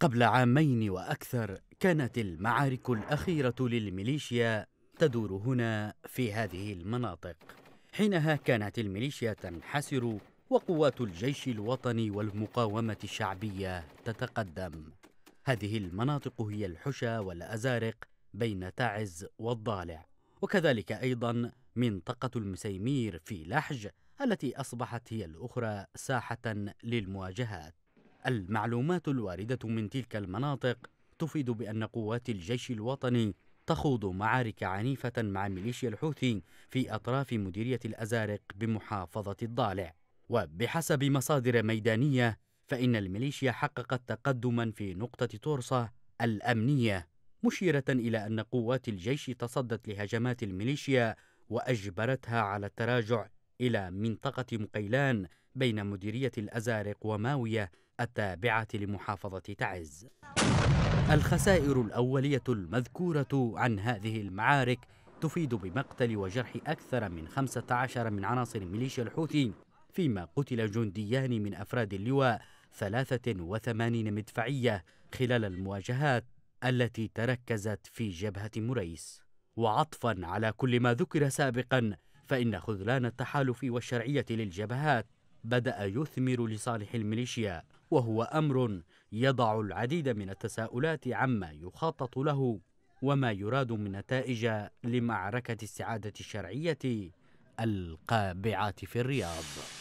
قبل عامين وأكثر كانت المعارك الأخيرة للميليشيا تدور هنا في هذه المناطق حينها كانت الميليشيا تنحسر وقوات الجيش الوطني والمقاومة الشعبية تتقدم هذه المناطق هي الحشا والأزارق بين تعز والضالع وكذلك أيضا منطقة المسيمير في لحج التي أصبحت هي الأخرى ساحة للمواجهات المعلومات الوارده من تلك المناطق تفيد بان قوات الجيش الوطني تخوض معارك عنيفه مع ميليشيا الحوثي في اطراف مديريه الازارق بمحافظه الضالع وبحسب مصادر ميدانيه فان الميليشيا حققت تقدما في نقطه تورصه الامنيه مشيره الى ان قوات الجيش تصدت لهجمات الميليشيا واجبرتها على التراجع الى منطقه مقيلان بين مديريه الازارق وماويه التابعة لمحافظة تعز الخسائر الأولية المذكورة عن هذه المعارك تفيد بمقتل وجرح أكثر من 15 من عناصر ميليشيا الحوثي فيما قتل جنديان من أفراد اللواء 83 مدفعية خلال المواجهات التي تركزت في جبهة مريس وعطفا على كل ما ذكر سابقا فإن خذلان التحالف والشرعية للجبهات بدأ يثمر لصالح الميليشيا وهو أمر يضع العديد من التساؤلات عما يخطط له وما يراد من نتائج لمعركة السعادة الشرعية القابعة في الرياض